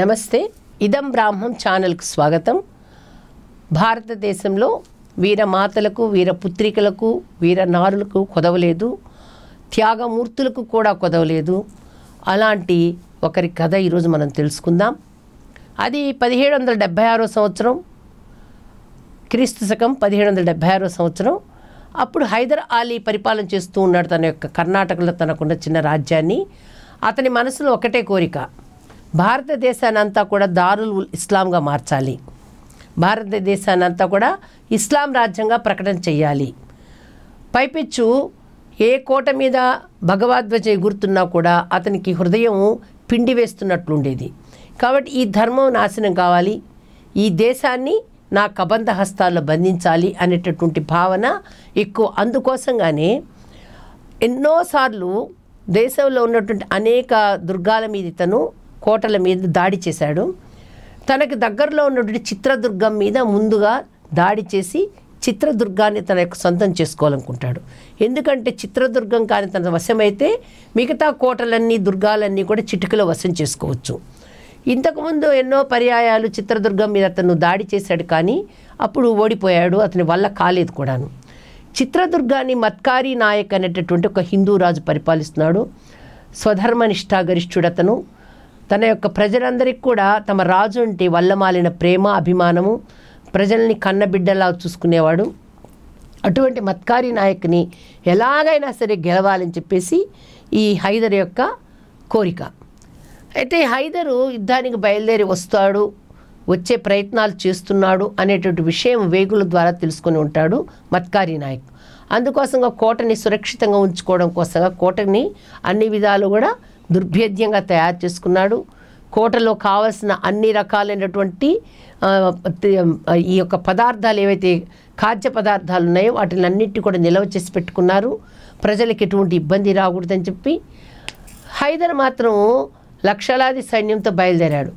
నమస్తే ఇదం బ్రాహ్మం ఛానల్కు స్వాగతం భారతదేశంలో వీర వీర మాతలకు పుత్రికలకు వీర నారులకు కొదవలేదు త్యాగమూర్తులకు కూడా కొదవలేదు అలాంటి ఒకరి కథ ఈరోజు మనం తెలుసుకుందాం అది పదిహేడు వందల డెబ్భై ఆరో సంవత్సరం క్రీస్తు శకం పదిహేడు వందల డెబ్భై ఆరో సంవత్సరం అప్పుడు హైదర్ అలీ పరిపాలన చేస్తూ ఉన్నాడు తన యొక్క కర్ణాటకలో తనకున్న చిన్న రాజ్యాన్ని అతని మనసులో ఒకటే కోరిక భారతదేశాన్ని అంతా కూడా దారుల్ ఇస్లాంగా మార్చాలి భారతదేశానంతా కూడా ఇస్లాం రాజ్యంగా ప్రకటన చేయాలి పైపిచ్చు ఏ కోట మీద భగవద్వజ ఎగురుతున్నా కూడా అతనికి హృదయం పిండి వేస్తున్నట్లుండేది కాబట్టి ఈ ధర్మం నాశనం కావాలి ఈ దేశాన్ని నా కబంధ హస్తాల్లో బంధించాలి అనేటటువంటి భావన ఎక్కువ అందుకోసంగానే ఎన్నోసార్లు దేశంలో ఉన్నటువంటి అనేక దుర్గాల మీద ఇతను కోటల మీద దాడి చేశాడు తనకి దగ్గరలో ఉన్నటువంటి చిత్రదుర్గం మీద ముందుగా దాడి చేసి చిత్రదుర్గాన్ని తన యొక్క సొంతం చేసుకోవాలనుకుంటాడు ఎందుకంటే చిత్రదుర్గం కానీ తన వశమైతే మిగతా కోటలన్నీ దుర్గాలన్నీ కూడా చిటికలో వశం చేసుకోవచ్చు ఇంతకుముందు ఎన్నో పర్యాయాలు చిత్రదుర్గం మీద అతను దాడి చేశాడు కానీ అప్పుడు ఓడిపోయాడు అతని వల్ల కాలేదు కూడాను చిత్రదుర్గాన్ని మత్కారి నాయక్ అనేటటువంటి ఒక హిందూ రాజు పరిపాలిస్తున్నాడు స్వధర్మనిష్టాగరిష్ఠుడు అతను తన యొక్క ప్రజలందరికీ కూడా తమ రాజు అంటే వల్లమాలిన ప్రేమ అభిమానము ప్రజల్ని కన్నబిడ్డలా చూసుకునేవాడు అటువంటి మత్కారి నాయకుని ఎలాగైనా సరే గెలవాలని చెప్పేసి ఈ హైదర్ యొక్క కోరిక అయితే హైదరు యుద్ధానికి బయలుదేరి వస్తాడు వచ్చే ప్రయత్నాలు చేస్తున్నాడు అనేటువంటి విషయం వేగుల ద్వారా తెలుసుకొని ఉంటాడు మత్కారి నాయక్ అందుకోసంగా కోటని సురక్షితంగా ఉంచుకోవడం కోసంగా కోటని అన్ని విధాలు కూడా దుర్భేద్యంగా తయారు చేసుకున్నాడు కోటలో కావలసిన అన్ని రకాలైనటువంటి ఈ యొక్క పదార్థాలు ఏవైతే ఖాద్య పదార్థాలు ఉన్నాయో వాటిని అన్నింటి కూడా నిల్వ చేసి పెట్టుకున్నారు ప్రజలకు ఎటువంటి ఇబ్బంది రాకూడదని చెప్పి హైదర్ మాత్రం లక్షలాది సైన్యంతో బయలుదేరాడు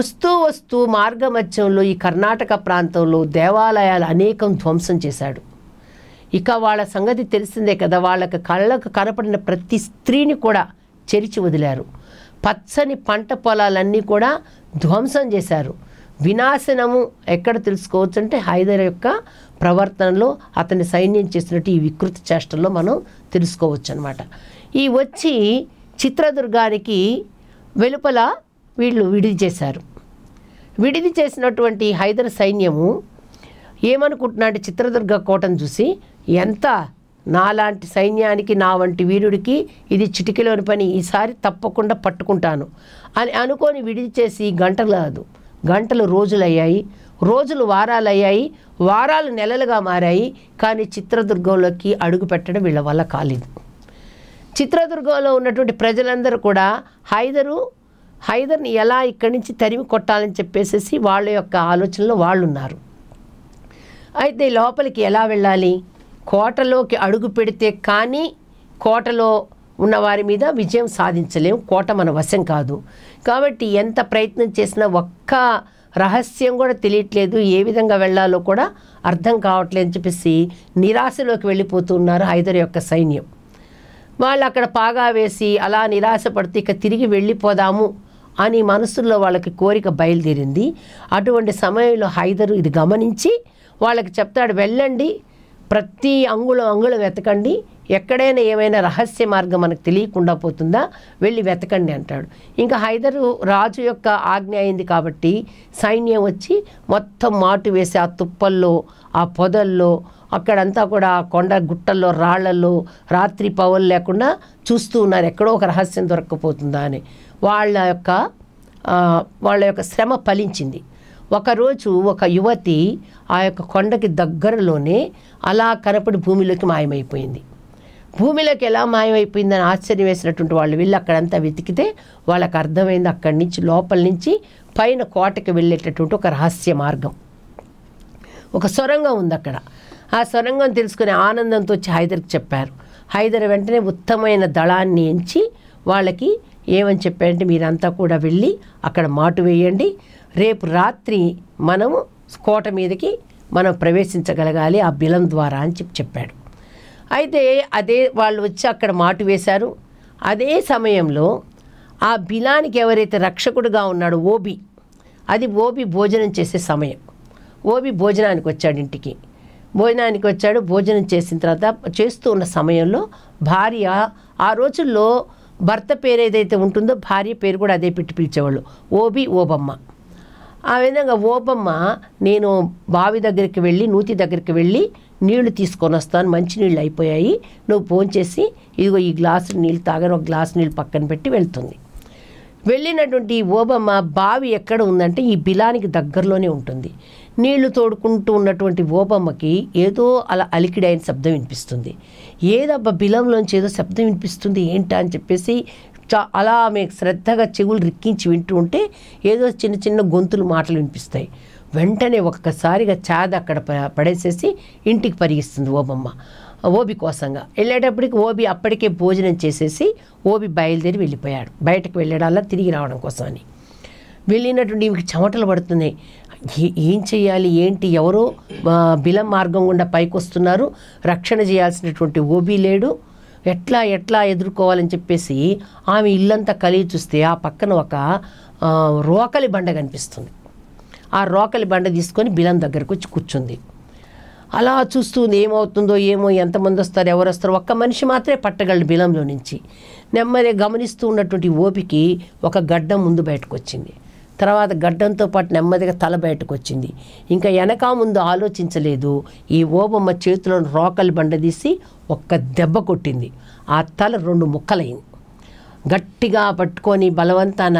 వస్తూ వస్తూ మార్గమధ్యంలో ఈ కర్ణాటక ప్రాంతంలో దేవాలయాలు అనేకం ధ్వంసం చేశాడు ఇక వాళ్ళ సంగతి తెలిసిందే కదా వాళ్ళకు కళ్ళకు కనపడిన ప్రతి స్త్రీని కూడా చెరిచి వదిలారు పచ్చని పంట పొలాలన్నీ కూడా ధ్వంసం చేశారు వినాశనము ఎక్కడ తెలుసుకోవచ్చు అంటే హైదర్ యొక్క ప్రవర్తనలో అతని సైన్యం చేసినట్టు ఈ వికృతి చేష్టల్లో మనం తెలుసుకోవచ్చు అనమాట ఈ వచ్చి చిత్రదుర్గానికి వెలుపల వీళ్ళు విడిది చేశారు విడిది చేసినటువంటి హైదర్ సైన్యము ఏమనుకుంటున్నాడు చిత్రదుర్గ కోటను చూసి ఎంత నాలాంటి సైన్యానికి నా వంటి వీరుడికి ఇది చిటికలోని పని ఈసారి తప్పకుండా పట్టుకుంటాను అని అనుకొని విడిచేసి గంటలు కాదు గంటలు రోజులయ్యాయి రోజులు వారాలయ్యాయి వారాలు నెలలుగా మారాయి కానీ చిత్రదుర్గంలోకి అడుగు పెట్టడం వీళ్ళ వల్ల కాలేదు చిత్రదుర్గంలో ఉన్నటువంటి ప్రజలందరూ కూడా హైదరు హైదర్ని ఎలా ఇక్కడి నుంచి తరిమి కొట్టాలని చెప్పేసి వాళ్ళ యొక్క ఆలోచనలో వాళ్ళు ఉన్నారు అయితే లోపలికి ఎలా వెళ్ళాలి కోటలోకి అడుగు పెడితే కానీ కోటలో ఉన్న వారి మీద విజయం సాధించలేము కోట మన వశం కాదు కాబట్టి ఎంత ప్రయత్నం చేసినా ఒక్క రహస్యం కూడా తెలియట్లేదు ఏ విధంగా వెళ్ళాలో కూడా అర్థం కావట్లేదు అని చెప్పేసి నిరాశలోకి వెళ్ళిపోతున్నారు హైదర్ యొక్క సైన్యం వాళ్ళు అక్కడ పాగా వేసి అలా నిరాశపడితే ఇక తిరిగి వెళ్ళిపోదాము అని మనసులో వాళ్ళకి కోరిక బయలుదేరింది అటువంటి సమయంలో హైదరు ఇది గమనించి వాళ్ళకి చెప్తాడు వెళ్ళండి ప్రతి అంగుళం అంగుళం వెతకండి ఎక్కడైనా ఏమైనా రహస్య మార్గం మనకు తెలియకుండా పోతుందా వెళ్ళి వెతకండి అంటాడు ఇంకా హైదరు రాజు యొక్క ఆజ్ఞ అయింది కాబట్టి సైన్యం వచ్చి మొత్తం మాటు వేసి ఆ తుప్పల్లో ఆ పొదల్లో అక్కడంతా కూడా కొండ గుట్టల్లో రాళ్లలో రాత్రి పవలు లేకుండా చూస్తూ ఉన్నారు ఎక్కడో ఒక రహస్యం దొరకపోతుందా అని వాళ్ళ యొక్క వాళ్ళ యొక్క శ్రమ ఫలించింది ఒకరోజు ఒక యువతి ఆ యొక్క కొండకి దగ్గరలోనే అలా కనపడి భూమిలోకి మాయమైపోయింది భూమిలోకి ఎలా మాయమైపోయిందని ఆశ్చర్యం వేసినటువంటి వాళ్ళు వెళ్ళి అక్కడంతా వెతికితే వాళ్ళకి అర్థమైంది అక్కడి నుంచి లోపల నుంచి పైన కోటకి వెళ్ళేటటువంటి ఒక రహస్య మార్గం ఒక సొరంగం ఉంది అక్కడ ఆ సొరంగం తెలుసుకునే ఆనందంతో వచ్చి హైదర్కి చెప్పారు హైదర్ వెంటనే ఉత్తమైన దళాన్ని ఎంచి వాళ్ళకి ఏమని చెప్పారంటే మీరంతా కూడా వెళ్ళి అక్కడ మాటు వేయండి రేపు రాత్రి మనము కోట మీదకి మనం ప్రవేశించగలగాలి ఆ బిలం ద్వారా అని చెప్పి చెప్పాడు అయితే అదే వాళ్ళు వచ్చి అక్కడ మాటు వేశారు అదే సమయంలో ఆ బిలానికి ఎవరైతే రక్షకుడుగా ఉన్నాడో ఓబి అది ఓబి భోజనం చేసే సమయం ఓబి భోజనానికి వచ్చాడు ఇంటికి భోజనానికి వచ్చాడు భోజనం చేసిన తర్వాత చేస్తూ ఉన్న సమయంలో భార్య ఆ రోజుల్లో భర్త పేరు ఏదైతే ఉంటుందో భార్య పేరు కూడా అదే పెట్టి పిలిచేవాళ్ళు ఓబి ఓబమ్మ ఆ విధంగా ఓబమ్మ నేను బావి దగ్గరికి వెళ్ళి నూతి దగ్గరికి వెళ్ళి నీళ్లు తీసుకొని వస్తాను మంచినీళ్ళు అయిపోయాయి నువ్వు ఫోన్ చేసి ఇదిగో ఈ గ్లాసు నీళ్ళు తాగని ఒక గ్లాసు నీళ్ళు పక్కన పెట్టి వెళ్తుంది వెళ్ళినటువంటి ఓబమ్మ బావి ఎక్కడ ఉందంటే ఈ బిలానికి దగ్గరలోనే ఉంటుంది నీళ్లు తోడుకుంటూ ఉన్నటువంటి ఓబమ్మకి ఏదో అలా అలికిడైన శబ్దం వినిపిస్తుంది ఏదబ్బా బిలంలోంచి ఏదో శబ్దం వినిపిస్తుంది ఏంటా అని చెప్పేసి చా అలా ఆమె శ్రద్ధగా చెవులు రిక్కించి వింటూ ఉంటే ఏదో చిన్న చిన్న గొంతులు మాటలు వినిపిస్తాయి వెంటనే ఒక్కసారిగా చాద అక్కడ పడేసేసి ఇంటికి పరిగిస్తుంది ఓబమ్మ ఓబి కోసంగా వెళ్ళేటప్పటికి ఓబి అప్పటికే భోజనం చేసేసి ఓబి బయలుదేరి వెళ్ళిపోయాడు బయటకు వెళ్ళడాలా తిరిగి రావడం కోసమని వెళ్ళినటువంటి ఇవి చెమటలు పడుతున్నాయి ఏం చేయాలి ఏంటి ఎవరో బిలం మార్గం గుండా పైకి వస్తున్నారు రక్షణ చేయాల్సినటువంటి ఓబీ లేడు ఎట్లా ఎట్లా ఎదుర్కోవాలని చెప్పేసి ఆమె ఇల్లంతా కలిగి చూస్తే ఆ పక్కన ఒక రోకలి బండ కనిపిస్తుంది ఆ రోకలి బండ తీసుకొని బిలం దగ్గరకు వచ్చి కూర్చుంది అలా చూస్తుంది ఏమవుతుందో ఏమో ఎంతమంది వస్తారు ఎవరు వస్తారు ఒక్క మనిషి మాత్రమే పట్టగలడు బిలంలో నుంచి నెమ్మది గమనిస్తూ ఉన్నటువంటి ఓపికి ఒక గడ్డం ముందు బయటకు వచ్చింది తర్వాత గడ్డంతో పాటు నెమ్మదిగా తల బయటకు వచ్చింది ఇంకా వెనక ముందు ఆలోచించలేదు ఈ ఓబమ్మ చేతిలోని రోకలు బండదీసి ఒక్క దెబ్బ కొట్టింది ఆ తల రెండు ముక్కలైంది గట్టిగా పట్టుకొని బలవంతాన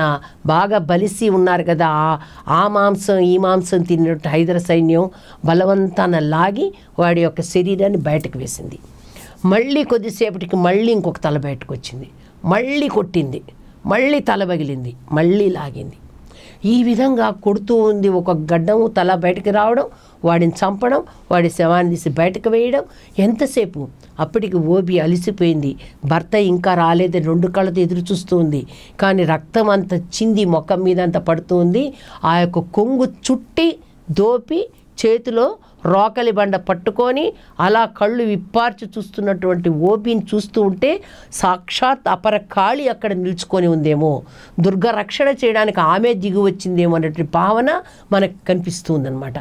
బాగా బలిసి ఉన్నారు కదా ఆ మాంసం ఈ మాంసం తిన్నట్టు హైదర సైన్యం బలవంతాన లాగి వాడి యొక్క శరీరాన్ని బయటకు వేసింది మళ్ళీ కొద్దిసేపటికి మళ్ళీ ఇంకొక తల బయటకు వచ్చింది మళ్ళీ కొట్టింది మళ్ళీ తల పగిలింది మళ్ళీ లాగింది ఈ విధంగా కొడుతూ ఉంది ఒక గడ్డము తల బయటకు రావడం వాడిని చంపడం వాడి శవాన్ని తీసి బయటకు వేయడం ఎంతసేపు అప్పటికి ఓబి అలిసిపోయింది భర్త ఇంకా రాలేదని రెండు కళ్ళతో ఎదురు చూస్తుంది కానీ రక్తం అంత చింది మొఖం మీద అంత పడుతుంది ఆ యొక్క కొంగు చుట్టి దోపి చేతిలో రోకలి బండ పట్టుకొని అలా కళ్ళు విప్పార్చి చూస్తున్నటువంటి ఓపిని చూస్తూ ఉంటే సాక్షాత్ అపర కాళి అక్కడ నిలుచుకొని ఉందేమో దుర్గ రక్షణ చేయడానికి ఆమె దిగి వచ్చిందేమో అన్నటువంటి భావన మనకు కనిపిస్తుందనమాట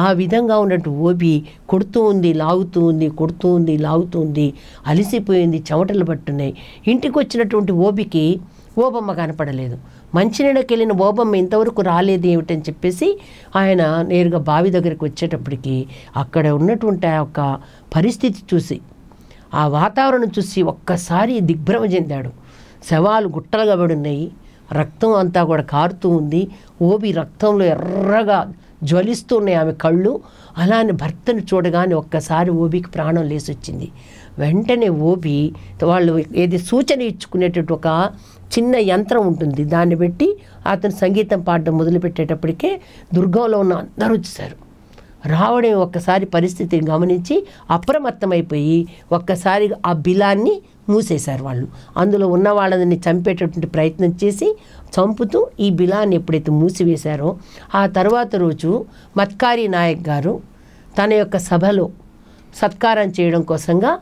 ఆ విధంగా ఉన్నట్టు ఓపి కొడుతూ ఉంది లాగుతూ ఉంది కొడుతూ ఉంది లాగుతూ ఉంది అలిసిపోయింది చెమటలు పట్టున్నాయి ఇంటికి వచ్చినటువంటి ఓపికి బొమ్మ కనపడలేదు మంచినీడకి వెళ్ళిన ఓబమ్మ ఇంతవరకు రాలేదు ఏమిటని చెప్పేసి ఆయన నేరుగా బావి దగ్గరికి వచ్చేటప్పటికి అక్కడ ఉన్నటువంటి ఆ యొక్క పరిస్థితి చూసి ఆ వాతావరణం చూసి ఒక్కసారి దిగ్భ్రమ చెందాడు శవాలు గుట్టలుగా పడున్నాయి రక్తం అంతా కూడా కారుతూ ఉంది ఓబి రక్తంలో ఎర్రగా జ్వలిస్తున్నాయి ఆమె కళ్ళు అలానే భర్తను చూడగానే ఒక్కసారి ఓబికి ప్రాణం లేసొచ్చింది వెంటనే ఓబి వాళ్ళు ఏది సూచన ఇచ్చుకునేటట్టు ఒక చిన్న యంత్రం ఉంటుంది దాన్ని పెట్టి అతను సంగీతం పాడడం మొదలుపెట్టేటప్పటికే దుర్గంలో ఉన్న అందరూ వచ్చేసారు రావడం ఒక్కసారి పరిస్థితిని గమనించి అప్రమత్తమైపోయి ఒక్కసారి ఆ బిలాన్ని మూసేశారు వాళ్ళు అందులో ఉన్న వాళ్ళని చంపేటటువంటి ప్రయత్నం చేసి చంపుతూ ఈ బిలాన్ని ఎప్పుడైతే మూసివేశారో ఆ తర్వాత రోజు మత్కారి నాయక్ గారు తన యొక్క సభలో సత్కారం చేయడం కోసంగా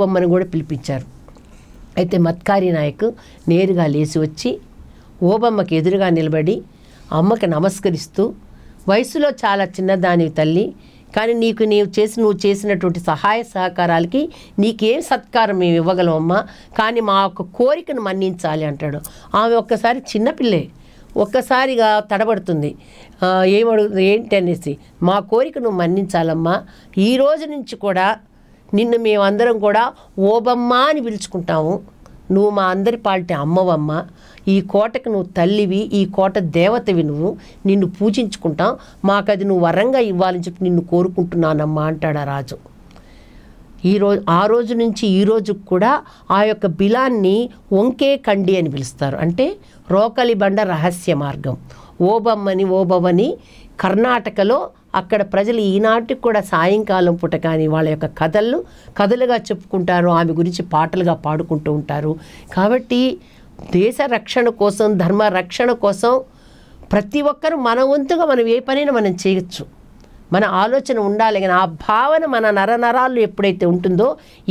బొమ్మను కూడా పిలిపించారు అయితే మత్కారి నాయకు నేరుగా లేచి వచ్చి ఓబమ్మకి ఎదురుగా నిలబడి అమ్మకి నమస్కరిస్తూ వయసులో చాలా చిన్నదాని తల్లి కానీ నీకు నీవు చేసి నువ్వు చేసినటువంటి సహాయ సహకారాలకి నీకేం సత్కారం మేము ఇవ్వగలం అమ్మా కానీ మా యొక్క కోరికను మన్నించాలి అంటాడు ఆమె ఒక్కసారి చిన్నపిల్లే ఒక్కసారిగా తడబడుతుంది ఏమడు ఏంటి అనేసి మా కోరికను మన్నించాలమ్మా ఈ రోజు నుంచి కూడా నిన్ను మేమందరం కూడా ఓబమ్మ అని పిలుచుకుంటాము నువ్వు మా అందరి పాల్టే అమ్మవమ్మ ఈ కోటకు నువ్వు తల్లివి ఈ కోట దేవతవి నువ్వు నిన్ను పూజించుకుంటాం మాకది నువ్వు వరంగా ఇవ్వాలని చెప్పి నిన్ను కోరుకుంటున్నానమ్మా అంటాడు రాజు ఈరోజు ఆ రోజు నుంచి ఈ రోజు కూడా ఆ యొక్క బిలాన్ని వంకే కండి అని పిలుస్తారు అంటే రోకలి బండ రహస్య మార్గం ఓబమ్మని ఓబవని కర్ణాటకలో అక్కడ ప్రజలు ఈనాటికి కూడా సాయంకాలం పూట కానీ వాళ్ళ యొక్క కథలు కథలుగా చెప్పుకుంటారు ఆమె గురించి పాటలుగా పాడుకుంటూ ఉంటారు కాబట్టి దేశ రక్షణ కోసం ధర్మ రక్షణ కోసం ప్రతి ఒక్కరూ మన వంతుగా మనం ఏ పనైనా మనం చేయొచ్చు మన ఆలోచన ఉండాలి కానీ ఆ భావన మన నరనరాలు ఎప్పుడైతే ఉంటుందో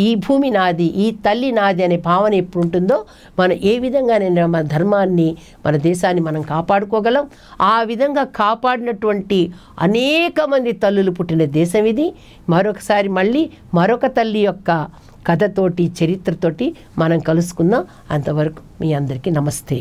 ఈ భూమి నాది ఈ తల్లి నాది అనే భావన ఎప్పుడు ఉంటుందో మనం ఏ విధంగానైనా మన ధర్మాన్ని మన దేశాన్ని మనం కాపాడుకోగలం ఆ విధంగా కాపాడినటువంటి అనేక మంది తల్లులు పుట్టిన దేశం ఇది మరొకసారి మళ్ళీ మరొక తల్లి యొక్క కథతోటి చరిత్రతోటి మనం కలుసుకుందాం అంతవరకు మీ అందరికీ నమస్తే